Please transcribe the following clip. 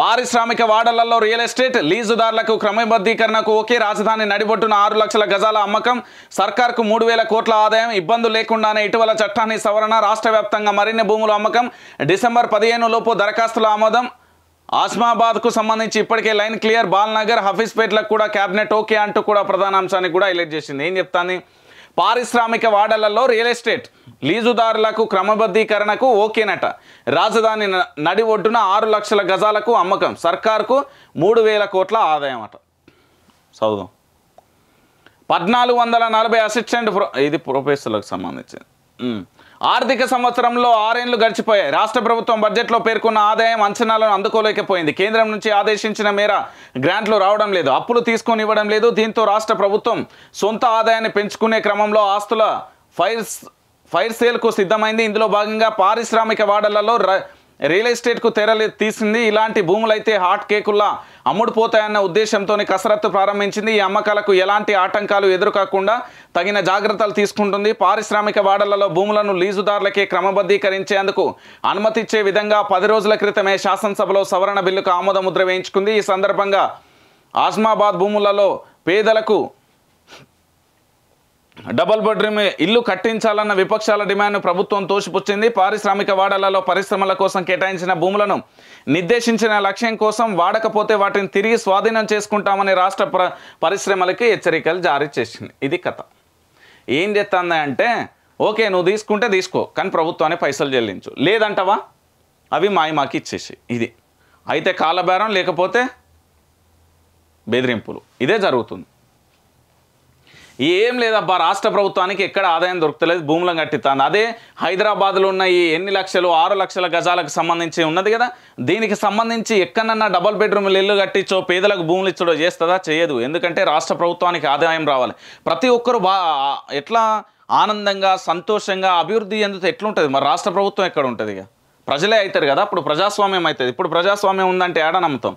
పారిశ్రామిక వాడలలో real estate లీజుదారులకు క్రమబద్ధీకరణకు ఒకే రాజధాని నడిబొట్టున ఆరు లక్షల గజాల అమ్మకం సర్కార్కు మూడు వేల కోట్ల ఆదాయం ఇబ్బందులు లేకుండానే ఇటీవల చట్టాన్ని సవరణ రాష్ట్ర మరిన్ని భూముల అమ్మకం డిసెంబర్ పదిహేను లోపు దరఖాస్తుల ఆమోదం ఆస్మాబాద్కు సంబంధించి ఇప్పటికే లైన్ క్లియర్ బాల్నగర్ హఫీస్పేట్లకు కూడా క్యాబినెట్ ఓకే అంటూ కూడా ప్రధానాంశాన్ని కూడా హైలైట్ చేసింది ఏం చెప్తాను పారిశ్రామిక వాడలలో రియల్ ఎస్టేట్ లీజుదారులకు క్రమబద్ధీకరణకు ఓకేనట రాజధాని నడి ఒడ్డున ఆరు లక్షల గజాలకు అమ్మకం సర్కార్కు మూడు వేల కోట్ల ఆదాయం అట చదువు పద్నాలుగు వందల నలభై అసిస్టెంట్ ఇది ప్రొఫెసర్లకు సంబంధించింది ఆర్థిక సంవత్సరంలో ఆరేళ్లు గడిచిపోయాయి రాష్ట్ర ప్రభుత్వం బడ్జెట్లో పేర్కొన్న ఆదాయం అంచనాలను అందుకోలేకపోయింది కేంద్రం నుంచి ఆదేశించిన మేర గ్రాంట్లు రావడం లేదు అప్పులు తీసుకొని ఇవ్వడం లేదు దీంతో రాష్ట్ర ప్రభుత్వం సొంత ఆదాయాన్ని పెంచుకునే క్రమంలో ఆస్తుల ఫైర్స్ ఫైర్ సేల్కు సిద్ధమైంది ఇందులో భాగంగా పారిశ్రామిక వాడలలో రియల్ ఎస్టేట్కు తెరలి తీసింది ఇలాంటి భూములైతే హాట్ కేకుల్లా అమ్ముడుపోతాయన్న ఉద్దేశంతోనే కసరత్తు ప్రారంభించింది ఈ అమ్మకాలకు ఎలాంటి ఆటంకాలు ఎదురుకాకుండా తగిన జాగ్రత్తలు తీసుకుంటుంది పారిశ్రామిక వాడలలో భూములను లీజుదారులకే క్రమబద్ధీకరించేందుకు అనుమతిచ్చే విధంగా పది రోజుల క్రితమే శాసనసభలో సవరణ బిల్లుకు ఆమోదముద్ర వేయించుకుంది ఈ సందర్భంగా ఆజ్మాబాద్ భూములలో పేదలకు డబుల్ బెడ్రూమ్ ఇల్లు కట్టించాలన్న విపక్షాల డిమాండ్ను ప్రభుత్వం తోసిపుచ్చింది పారిశ్రామిక వాడలలో పరిశ్రమల కోసం కేటాయించిన భూములను నిర్దేశించిన లక్ష్యం కోసం వాడకపోతే వాటిని తిరిగి స్వాధీనం చేసుకుంటామని రాష్ట్ర పరిశ్రమలకి హెచ్చరికలు జారీ చేసింది ఇది కథ ఏం చేస్తుంది అంటే ఓకే నువ్వు తీసుకుంటే తీసుకో కానీ ప్రభుత్వాన్ని పైసలు చెల్లించు లేదంటవా అవి మాయమాకి ఇచ్చేసి ఇది అయితే కాలబేరం లేకపోతే బెదిరింపులు ఇదే జరుగుతుంది ఏం లేదబ్బా రాష్ట్ర ప్రభుత్వానికి ఎక్కడ ఆదాయం దొరుకుతలేదు భూములను కట్టిస్తాను అదే హైదరాబాద్లో ఉన్న ఈ ఎన్ని లక్షలు ఆరు లక్షల గజాలకు సంబంధించి ఉన్నది కదా దీనికి సంబంధించి ఎక్కడన్నా డబల్ బెడ్రూమ్లు ఇల్లు కట్టించో పేదలకు భూములు ఇచ్చడో చేస్తుందా చేయదు ఎందుకంటే రాష్ట్ర ప్రభుత్వానికి ఆదాయం రావాలి ప్రతి ఒక్కరు బా ఎట్లా ఆనందంగా సంతోషంగా అభివృద్ధి చెందితే ఎట్లుంటుంది మరి రాష్ట్ర ప్రభుత్వం ఎక్కడ ఉంటుంది ఇక ప్రజలే అవుతారు కదా అప్పుడు ప్రజాస్వామ్యం అవుతుంది ఇప్పుడు ప్రజాస్వామ్యం ఉందంటే ఏడా నమ్ముతాం